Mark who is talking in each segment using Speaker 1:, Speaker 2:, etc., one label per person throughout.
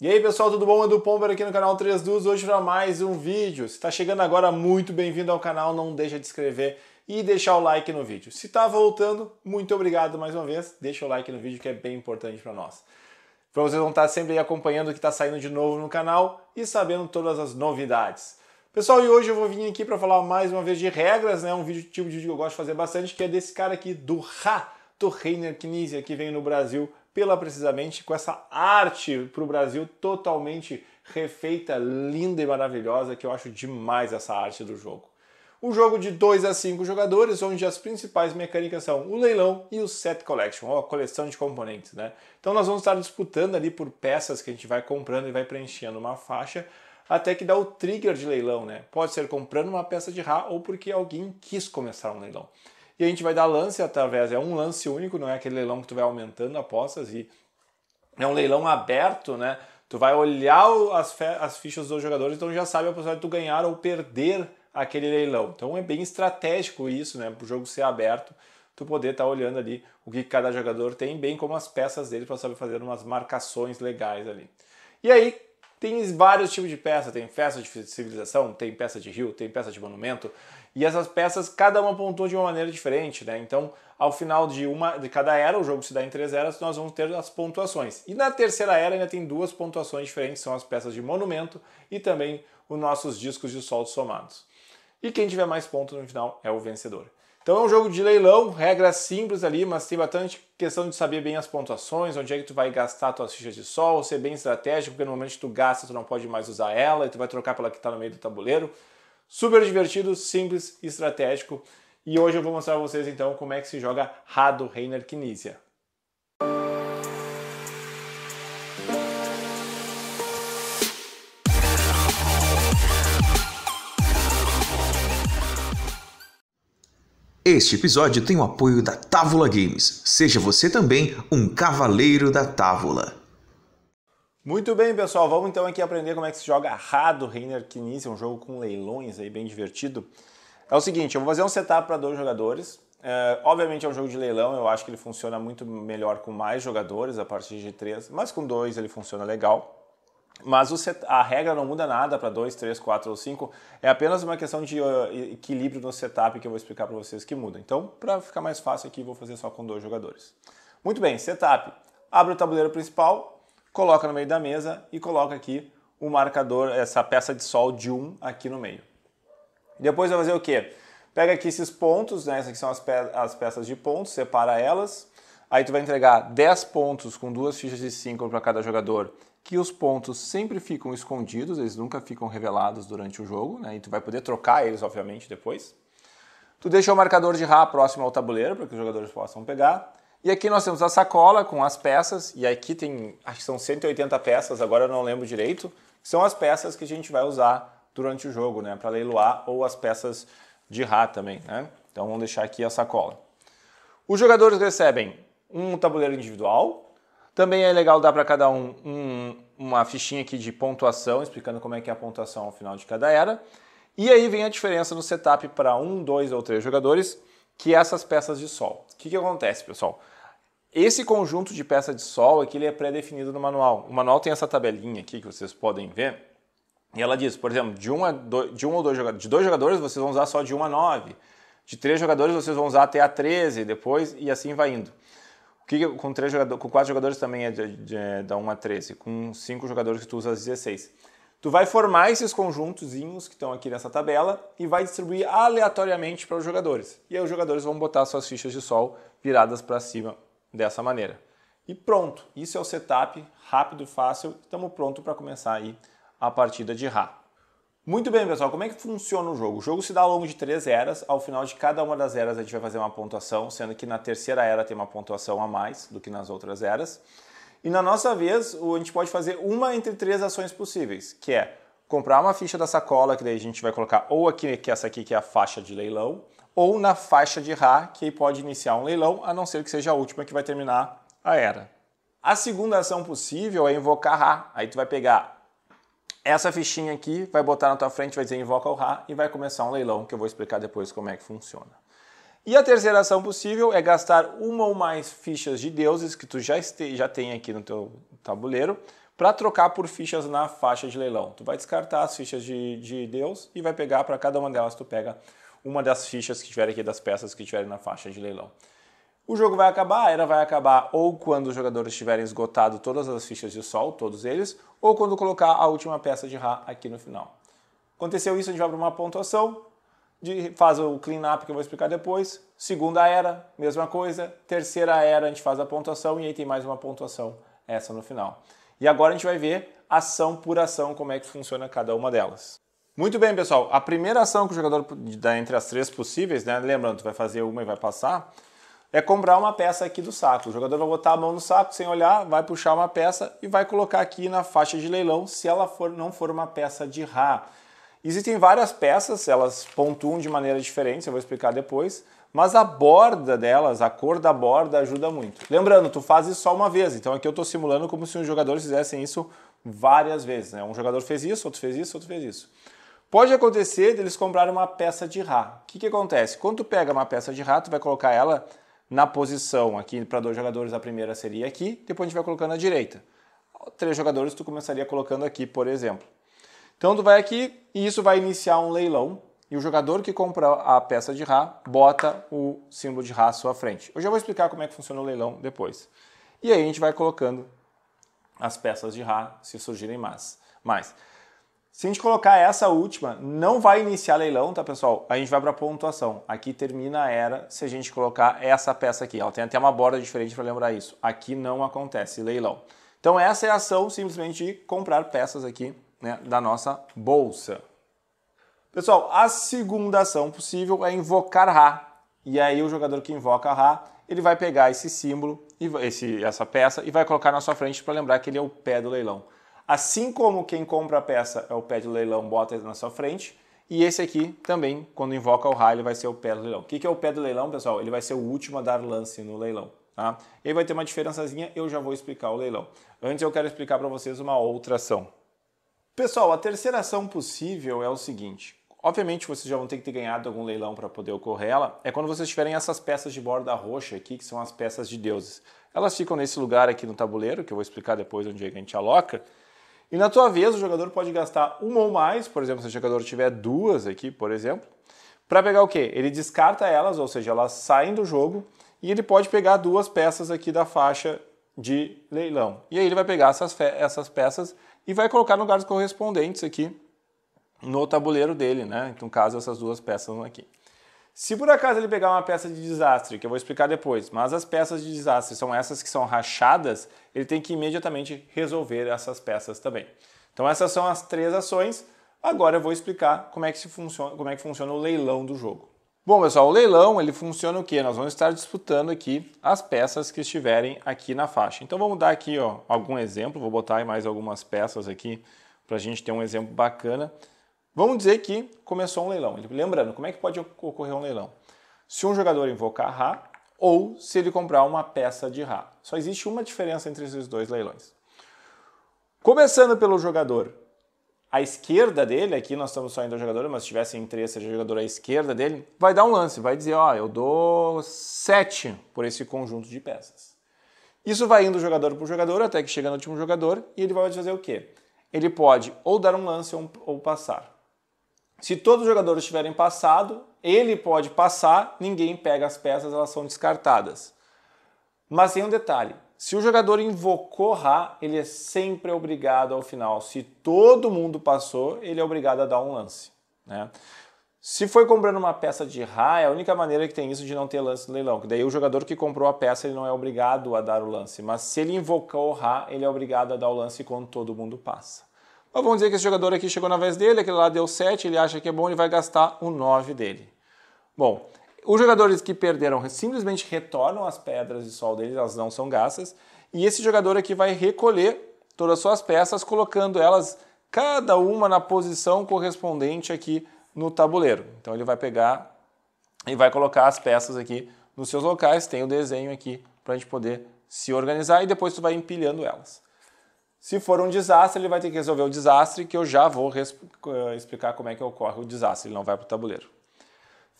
Speaker 1: E aí pessoal, tudo bom? Edu Pomber aqui no canal 3 Dus, hoje para mais um vídeo. Se está chegando agora, muito bem-vindo ao canal, não deixa de inscrever e deixar o like no vídeo. Se está voltando, muito obrigado mais uma vez, deixa o like no vídeo que é bem importante para nós. Para vocês vão estar tá sempre acompanhando o que está saindo de novo no canal e sabendo todas as novidades. Pessoal, e hoje eu vou vir aqui para falar mais uma vez de regras, né? Um vídeo tipo de vídeo que eu gosto de fazer bastante, que é desse cara aqui do Ra, do Reiner Knizia, que veio no Brasil pela precisamente com essa arte para o Brasil totalmente refeita, linda e maravilhosa, que eu acho demais essa arte do jogo. O jogo de 2 a 5 jogadores, onde as principais mecânicas são o leilão e o set collection, ou a coleção de componentes, né? Então nós vamos estar disputando ali por peças que a gente vai comprando e vai preenchendo uma faixa até que dá o trigger de leilão, né? Pode ser comprando uma peça de ra ou porque alguém quis começar um leilão. E a gente vai dar lance através, é um lance único, não é aquele leilão que tu vai aumentando apostas e é um leilão aberto, né? Tu vai olhar as, as fichas dos jogadores, então já sabe a possibilidade de tu ganhar ou perder aquele leilão. Então é bem estratégico isso, né? Para o jogo ser aberto, tu poder estar tá olhando ali o que cada jogador tem, bem como as peças dele para saber fazer umas marcações legais ali. E aí, tem vários tipos de peça, tem peça de civilização, tem peça de rio, tem peça de monumento, e essas peças, cada uma pontua de uma maneira diferente, né? Então, ao final de uma de cada era, o jogo se dá em três eras, nós vamos ter as pontuações. E na terceira era ainda tem duas pontuações diferentes, são as peças de monumento e também os nossos discos de sol somados. E quem tiver mais pontos no final é o vencedor. Então é um jogo de leilão, regras simples ali, mas tem bastante questão de saber bem as pontuações, onde é que tu vai gastar tuas fichas de sol, ser bem estratégico, porque no momento que tu gasta, tu não pode mais usar ela, e tu vai trocar pela que está no meio do tabuleiro. Super divertido, simples e estratégico. E hoje eu vou mostrar para vocês então como é que se joga Rado Reiner Knizia. Este episódio tem o apoio da Távola Games. Seja você também um cavaleiro da Távola. Muito bem, pessoal, vamos então aqui aprender como é que se joga Rado Reiner Knizia, um jogo com leilões aí bem divertido. É o seguinte, eu vou fazer um setup para dois jogadores. É, obviamente é um jogo de leilão, eu acho que ele funciona muito melhor com mais jogadores, a partir de três, mas com dois ele funciona legal. Mas set, a regra não muda nada para dois, três, quatro ou cinco. é apenas uma questão de equilíbrio no setup que eu vou explicar para vocês que muda. Então, para ficar mais fácil aqui, vou fazer só com dois jogadores. Muito bem, setup. Abre o tabuleiro principal, coloca no meio da mesa e coloca aqui o marcador, essa peça de sol de 1 aqui no meio. Depois vai fazer o quê? Pega aqui esses pontos, né? essas aqui são as, pe as peças de pontos, separa elas. Aí tu vai entregar 10 pontos com duas fichas de 5 para cada jogador, que os pontos sempre ficam escondidos, eles nunca ficam revelados durante o jogo, né? E tu vai poder trocar eles, obviamente, depois. Tu deixa o marcador de rá próximo ao tabuleiro para que os jogadores possam pegar. E aqui nós temos a sacola com as peças, e aqui tem, acho que são 180 peças, agora eu não lembro direito, são as peças que a gente vai usar durante o jogo, né, para leiloar ou as peças de rá também, né? Então vamos deixar aqui a sacola. Os jogadores recebem um tabuleiro individual, também é legal dar para cada um, um, uma fichinha aqui de pontuação, explicando como é que é a pontuação ao final de cada era. E aí vem a diferença no setup para um, dois ou três jogadores, que essas peças de sol. O que, que acontece, pessoal? Esse conjunto de peças de sol aqui ele é pré-definido no manual. O manual tem essa tabelinha aqui que vocês podem ver. E ela diz, por exemplo, de um, a dois, de um ou dois jogadores, de dois jogadores vocês vão usar só de 1 a 9. De três jogadores vocês vão usar até a 13, depois e assim vai indo. O que, que com três jogadores, com quatro jogadores também é de, de, da 1 a 13, com cinco jogadores que tu usa 16. Tu vai formar esses conjuntos que estão aqui nessa tabela e vai distribuir aleatoriamente para os jogadores. E aí os jogadores vão botar suas fichas de sol viradas para cima dessa maneira. E pronto, isso é o setup rápido, e fácil, estamos pronto para começar aí a partida de Ra. Muito bem, pessoal, como é que funciona o jogo? O jogo se dá ao longo de três eras, ao final de cada uma das eras a gente vai fazer uma pontuação, sendo que na terceira era tem uma pontuação a mais do que nas outras eras. E na nossa vez, a gente pode fazer uma entre três ações possíveis, que é comprar uma ficha da sacola, que daí a gente vai colocar ou aqui, que é essa aqui que é a faixa de leilão, ou na faixa de Ra, que pode iniciar um leilão, a não ser que seja a última que vai terminar a era. A segunda ação possível é invocar Ra. Aí tu vai pegar essa fichinha aqui, vai botar na tua frente, vai dizer invoca o Ra e vai começar um leilão que eu vou explicar depois como é que funciona. E a terceira ação possível é gastar uma ou mais fichas de deuses que tu já, este, já tem aqui no teu tabuleiro para trocar por fichas na faixa de leilão. Tu vai descartar as fichas de, de deus e vai pegar para cada uma delas, tu pega uma das fichas que tiver aqui, das peças que tiverem na faixa de leilão. O jogo vai acabar, a era vai acabar ou quando os jogadores tiverem esgotado todas as fichas de sol, todos eles, ou quando colocar a última peça de Ra aqui no final. Aconteceu isso, a gente vai para uma pontuação, de, faz o cleanup que eu vou explicar depois. Segunda era, mesma coisa. Terceira era, a gente faz a pontuação e aí tem mais uma pontuação, essa no final. E agora a gente vai ver ação por ação como é que funciona cada uma delas. Muito bem, pessoal. A primeira ação que o jogador dá entre as três possíveis, né? Lembrando, tu vai fazer uma e vai passar, é comprar uma peça aqui do saco. O jogador vai botar a mão no saco sem olhar, vai puxar uma peça e vai colocar aqui na faixa de leilão, se ela for, não for uma peça de rá. Existem várias peças, elas pontuam de maneira diferente, eu vou explicar depois, mas a borda delas, a cor da borda ajuda muito. Lembrando, tu faz isso só uma vez, então aqui eu estou simulando como se os jogadores fizessem isso várias vezes. Né? Um jogador fez isso, outro fez isso, outro fez isso. Pode acontecer deles de comprarem uma peça de Rá. O que, que acontece? Quando tu pega uma peça de Rá, tu vai colocar ela na posição aqui para dois jogadores, a primeira seria aqui, depois a gente vai colocando à direita. Três jogadores tu começaria colocando aqui, por exemplo. Então tu é vai aqui e isso vai iniciar um leilão e o jogador que compra a peça de Ra bota o símbolo de Ra à sua frente. Eu já vou explicar como é que funciona o leilão depois. E aí a gente vai colocando as peças de Ra se surgirem mais. Mas Se a gente colocar essa última, não vai iniciar leilão, tá pessoal? A gente vai para pontuação. Aqui termina a era se a gente colocar essa peça aqui. Ela tem até uma borda diferente para lembrar isso. Aqui não acontece leilão. Então essa é a ação simplesmente de comprar peças aqui né, da nossa bolsa. Pessoal, a segunda ação possível é invocar Ra. E aí o jogador que invoca Ra, ele vai pegar esse símbolo, esse, essa peça, e vai colocar na sua frente para lembrar que ele é o pé do leilão. Assim como quem compra a peça é o pé do leilão, bota ele na sua frente, e esse aqui também, quando invoca o Ra, ele vai ser o pé do leilão. O que é o pé do leilão, pessoal? Ele vai ser o último a dar lance no leilão. Tá? E aí vai ter uma diferençazinha, eu já vou explicar o leilão. Antes eu quero explicar para vocês uma outra ação. Pessoal, a terceira ação possível é o seguinte. Obviamente vocês já vão ter que ter ganhado algum leilão para poder ocorrer ela. É quando vocês tiverem essas peças de borda roxa aqui, que são as peças de deuses. Elas ficam nesse lugar aqui no tabuleiro, que eu vou explicar depois onde é que a gente aloca. E na sua vez, o jogador pode gastar uma ou mais, por exemplo, se o jogador tiver duas aqui, por exemplo, para pegar o quê? Ele descarta elas, ou seja, elas saem do jogo, e ele pode pegar duas peças aqui da faixa de leilão. E aí ele vai pegar essas, essas peças e vai colocar no lugares correspondentes aqui no tabuleiro dele, né? Então, caso essas duas peças aqui. Se por acaso ele pegar uma peça de desastre, que eu vou explicar depois, mas as peças de desastre são essas que são rachadas, ele tem que imediatamente resolver essas peças também. Então essas são as três ações. Agora eu vou explicar como é que, se funciona, como é que funciona o leilão do jogo. Bom, pessoal, o leilão ele funciona o quê? Nós vamos estar disputando aqui as peças que estiverem aqui na faixa. Então vamos dar aqui ó, algum exemplo, vou botar mais algumas peças aqui para a gente ter um exemplo bacana. Vamos dizer que começou um leilão. Lembrando, como é que pode ocorrer um leilão? Se um jogador invocar Ra ou se ele comprar uma peça de Ra. Só existe uma diferença entre esses dois leilões. Começando pelo jogador à esquerda dele, aqui nós estamos só indo ao jogador, mas se tivesse em três, seja jogador à esquerda dele, vai dar um lance, vai dizer, ó, eu dou 7 por esse conjunto de peças. Isso vai indo jogador por jogador até que chega no último jogador e ele vai fazer o quê? Ele pode ou dar um lance ou, ou passar. Se todos os jogadores tiverem passado, ele pode passar, ninguém pega as peças, elas são descartadas. Mas tem um detalhe: se o jogador invocou Ra, ele é sempre obrigado ao final. Se todo mundo passou, ele é obrigado a dar um lance. Né? Se foi comprando uma peça de Ra, é a única maneira que tem isso de não ter lance no leilão. daí o jogador que comprou a peça ele não é obrigado a dar o lance. Mas se ele invocou Ra, ele é obrigado a dar o lance quando todo mundo passa. Mas vamos dizer que esse jogador aqui chegou na vez dele, aquele lá deu 7, ele acha que é bom, ele vai gastar o 9 dele. Bom, os jogadores que perderam simplesmente retornam as pedras de sol deles, elas não são gastas. E esse jogador aqui vai recolher todas as suas peças, colocando elas cada uma na posição correspondente aqui no tabuleiro. Então ele vai pegar e vai colocar as peças aqui nos seus locais. Tem o desenho aqui para a gente poder se organizar e depois tu vai empilhando elas. Se for um desastre, ele vai ter que resolver o desastre, que eu já vou eh, explicar como é que ocorre o desastre, ele não vai para o tabuleiro.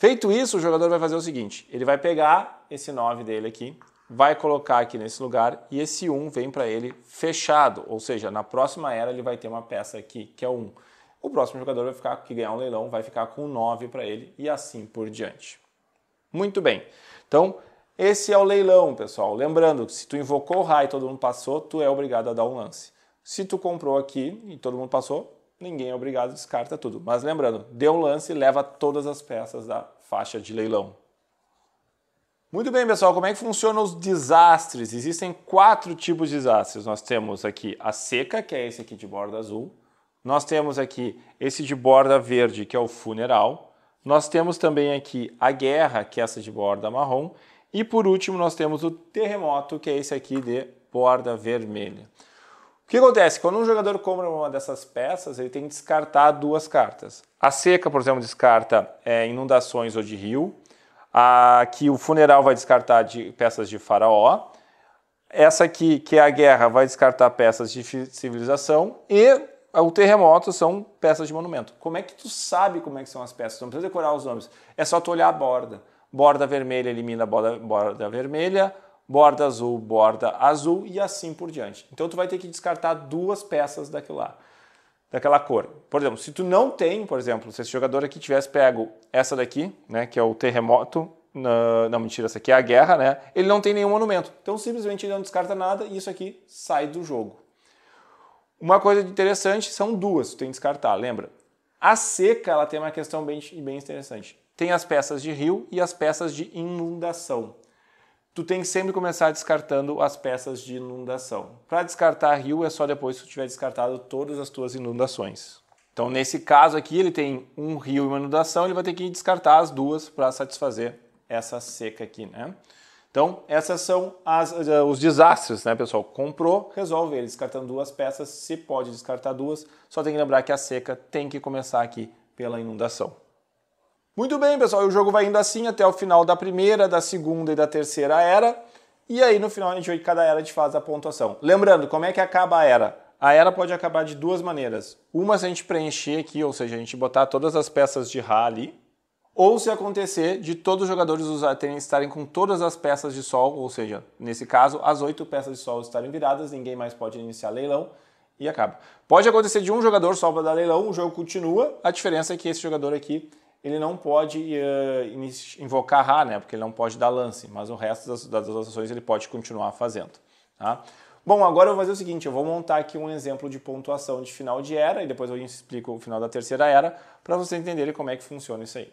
Speaker 1: Feito isso, o jogador vai fazer o seguinte: ele vai pegar esse 9 dele aqui, vai colocar aqui nesse lugar e esse 1 vem para ele fechado, ou seja, na próxima era ele vai ter uma peça aqui que é o 1. O próximo jogador vai ficar que ganhar um leilão vai ficar com 9 para ele e assim por diante. Muito bem. Então, esse é o leilão, pessoal. Lembrando que se tu invocou o raio e todo mundo passou, tu é obrigado a dar um lance. Se tu comprou aqui e todo mundo passou, ninguém é obrigado, descarta tudo. Mas lembrando, deu um lance e leva todas as peças da faixa de leilão. Muito bem, pessoal, como é que funcionam os desastres? Existem quatro tipos de desastres. Nós temos aqui a seca, que é esse aqui de borda azul. Nós temos aqui esse de borda verde, que é o funeral. Nós temos também aqui a guerra, que é essa de borda marrom. E por último, nós temos o terremoto, que é esse aqui de borda vermelha. O que acontece? Quando um jogador compra uma dessas peças, ele tem que descartar duas cartas. A seca, por exemplo, descarta é, inundações ou de rio. A, que o funeral vai descartar de peças de faraó. Essa aqui, que é a guerra, vai descartar peças de civilização. E o terremoto são peças de monumento. Como é que tu sabe como é que são as peças? Não precisa decorar os nomes. É só tu olhar a borda. Borda vermelha elimina a borda, borda vermelha borda azul, borda azul e assim por diante. Então tu vai ter que descartar duas peças daquilo lá, daquela cor. Por exemplo, se tu não tem, por exemplo, se esse jogador aqui tivesse pego essa daqui, né, que é o terremoto, na, não, mentira, essa aqui é a guerra, né? Ele não tem nenhum monumento. Então simplesmente ele não descarta nada e isso aqui sai do jogo. Uma coisa interessante são duas, tu tem que descartar, lembra? A seca ela tem uma questão bem, bem interessante. Tem as peças de rio e as peças de inundação tu tem que sempre começar descartando as peças de inundação. Para descartar rio é só depois que tu tiver descartado todas as tuas inundações. Então, nesse caso aqui, ele tem um rio e uma inundação, ele vai ter que descartar as duas para satisfazer essa seca aqui, né? Então, essas são as, eh, os desastres, né, pessoal? Comprou, resolve ele, descartando duas peças, se pode descartar duas, só tem que lembrar que a seca tem que começar aqui pela inundação. Muito bem, pessoal, o jogo vai indo assim até o final da primeira, da segunda e da terceira era. E aí no final a gente vê cada era a gente faz a pontuação. Lembrando, como é que acaba a era? A era pode acabar de duas maneiras. Uma se a gente preencher aqui, ou seja, a gente botar todas as peças de Ra ali. Ou se acontecer de todos os jogadores estarem com todas as peças de sol, ou seja, nesse caso, as oito peças de sol estarem viradas, ninguém mais pode iniciar leilão e acaba. Pode acontecer de um jogador só para dar leilão, o jogo continua, a diferença é que esse jogador aqui ele não pode uh, invocar Ra, né? porque ele não pode dar lance, mas o resto das, das ações ele pode continuar fazendo. Tá? Bom, agora eu vou fazer o seguinte, eu vou montar aqui um exemplo de pontuação de final de era e depois eu explico o final da terceira era para vocês entenderem como é que funciona isso aí.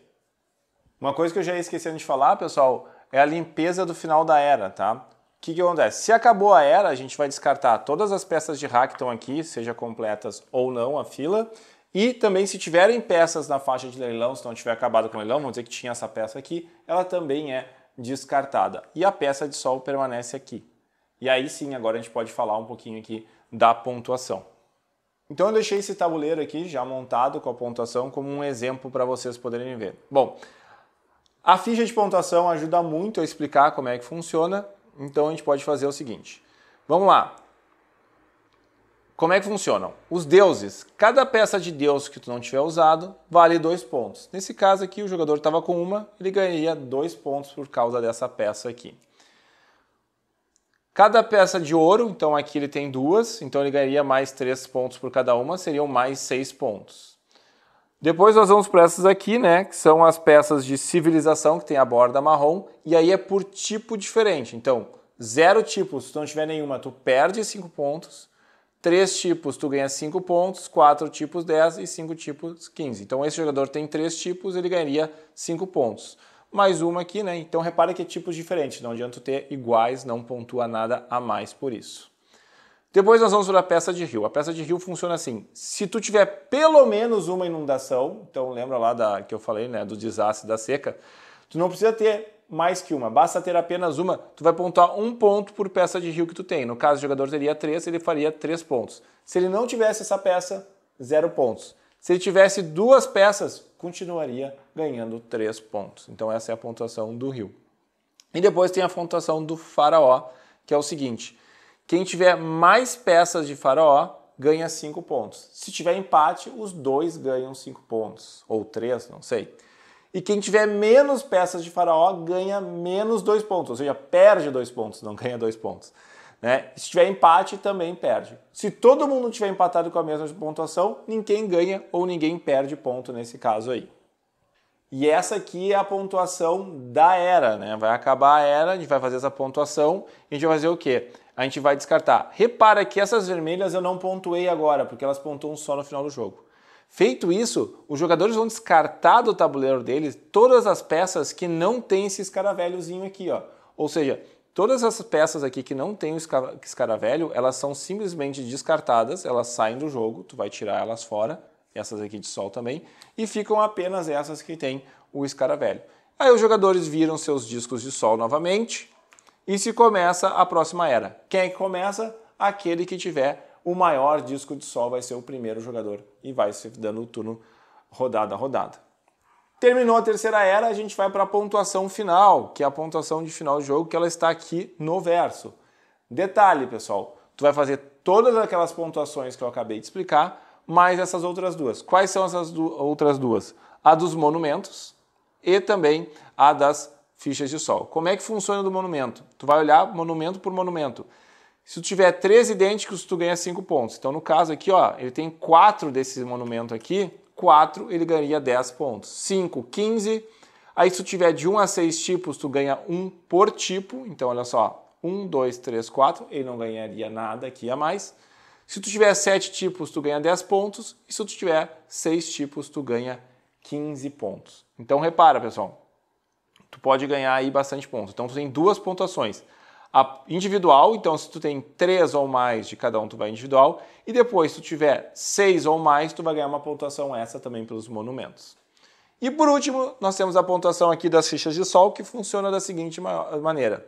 Speaker 1: Uma coisa que eu já ia esquecendo de falar, pessoal, é a limpeza do final da era, tá? O que, que acontece? Se acabou a era, a gente vai descartar todas as peças de Ra que estão aqui, seja completas ou não a fila, e também, se tiverem peças na faixa de leilão, se não tiver acabado com o leilão, vamos dizer que tinha essa peça aqui, ela também é descartada. E a peça de sol permanece aqui. E aí sim, agora a gente pode falar um pouquinho aqui da pontuação. Então eu deixei esse tabuleiro aqui já montado com a pontuação como um exemplo para vocês poderem ver. Bom, a ficha de pontuação ajuda muito a explicar como é que funciona, então a gente pode fazer o seguinte. Vamos lá, como é que funcionam? Os deuses. Cada peça de deus que tu não tiver usado vale dois pontos. Nesse caso aqui, o jogador estava com uma, ele ganharia dois pontos por causa dessa peça aqui. Cada peça de ouro, então aqui ele tem duas, então ele ganharia mais três pontos por cada uma, seriam mais seis pontos. Depois nós vamos para essas aqui, né, que são as peças de civilização, que tem a borda marrom, e aí é por tipo diferente. Então, zero tipos, se tu não tiver nenhuma, tu perde cinco pontos Três tipos tu ganha 5 pontos, quatro tipos 10 e cinco tipos 15. Então esse jogador tem três tipos, ele ganharia 5 pontos. Mais uma aqui, né? Então repara que é tipos diferentes, não adianta ter iguais, não pontua nada a mais por isso. Depois nós vamos para a peça de rio. A peça de rio funciona assim: se tu tiver pelo menos uma inundação, então lembra lá da que eu falei, né, do desastre da seca, tu não precisa ter mais que uma. Basta ter apenas uma, tu vai pontuar um ponto por peça de rio que tu tem. No caso, o jogador teria três, ele faria três pontos. Se ele não tivesse essa peça, zero pontos. Se ele tivesse duas peças, continuaria ganhando três pontos. Então essa é a pontuação do rio. E depois tem a pontuação do faraó, que é o seguinte: quem tiver mais peças de faraó ganha cinco pontos. Se tiver empate, os dois ganham cinco pontos ou três, não sei. E quem tiver menos peças de faraó ganha menos dois pontos, ou seja, perde dois pontos, não ganha dois pontos. Né? Se tiver empate, também perde. Se todo mundo tiver empatado com a mesma pontuação, ninguém ganha ou ninguém perde ponto nesse caso aí. E essa aqui é a pontuação da era, né? Vai acabar a era, a gente vai fazer essa pontuação e a gente vai fazer o quê? A gente vai descartar. Repara que essas vermelhas eu não pontuei agora, porque elas pontuam só no final do jogo. Feito isso, os jogadores vão descartar do tabuleiro deles todas as peças que não tem esse escaravelhozinho aqui, ó. Ou seja, todas as peças aqui que não tem o escaravelho, elas são simplesmente descartadas, elas saem do jogo, tu vai tirar elas fora, essas aqui de sol também, e ficam apenas essas que tem o escaravelho. Aí os jogadores viram seus discos de sol novamente e se começa a próxima era. Quem é que começa? Aquele que tiver o maior disco de sol vai ser o primeiro jogador e vai se dando o turno rodada a rodada. Terminou a terceira era, a gente vai para a pontuação final, que é a pontuação de final de jogo, que ela está aqui no verso. Detalhe, pessoal, tu vai fazer todas aquelas pontuações que eu acabei de explicar, mais essas outras duas. Quais são essas du outras duas? A dos monumentos e também a das fichas de sol. Como é que funciona do monumento? Tu vai olhar monumento por monumento. Se tu tiver três idênticos, tu ganha cinco pontos. Então, no caso aqui, ó, ele tem quatro desse monumento aqui, quatro, ele ganharia 10 pontos. 5, 15. Aí, se tu tiver de 1 um a 6 tipos, tu ganha um por tipo. Então, olha só, 1, 2, 3, 4, ele não ganharia nada aqui a mais. Se tu tiver 7 tipos, tu ganha 10 pontos. E se tu tiver 6 tipos, tu ganha 15 pontos. Então, repara, pessoal, tu pode ganhar aí bastante pontos. Então, tu tem duas pontuações individual, então se tu tem três ou mais de cada um, tu vai individual, e depois se tu tiver seis ou mais, tu vai ganhar uma pontuação essa também pelos monumentos. E por último, nós temos a pontuação aqui das fichas de sol, que funciona da seguinte maneira.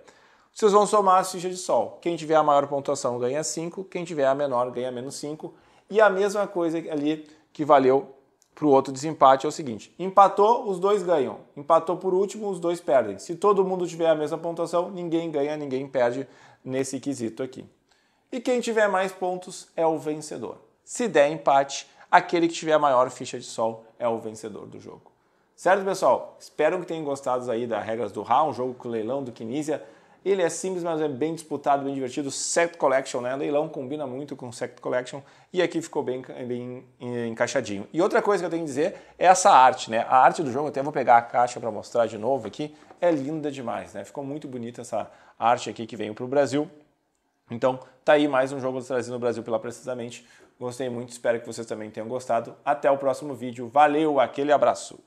Speaker 1: Vocês vão somar as fichas de sol. Quem tiver a maior pontuação ganha 5, quem tiver a menor ganha menos 5. E a mesma coisa ali que valeu para o outro desempate é o seguinte: empatou, os dois ganham. Empatou por último, os dois perdem. Se todo mundo tiver a mesma pontuação, ninguém ganha, ninguém perde nesse quesito aqui. E quem tiver mais pontos é o vencedor. Se der empate, aquele que tiver a maior ficha de sol é o vencedor do jogo. Certo, pessoal? Espero que tenham gostado aí das regras do RA, um jogo com o leilão do Kinesia ele é simples, mas é bem disputado, bem divertido. Sect Collection, né? Leilão combina muito com Sect Collection e aqui ficou bem, bem encaixadinho. E outra coisa que eu tenho que dizer é essa arte, né? A arte do jogo, até vou pegar a caixa para mostrar de novo aqui, é linda demais, né? Ficou muito bonita essa arte aqui que veio para o Brasil. Então, tá aí mais um jogo trazido no Brasil pela Precisamente. Gostei muito, espero que vocês também tenham gostado. Até o próximo vídeo. Valeu, aquele abraço.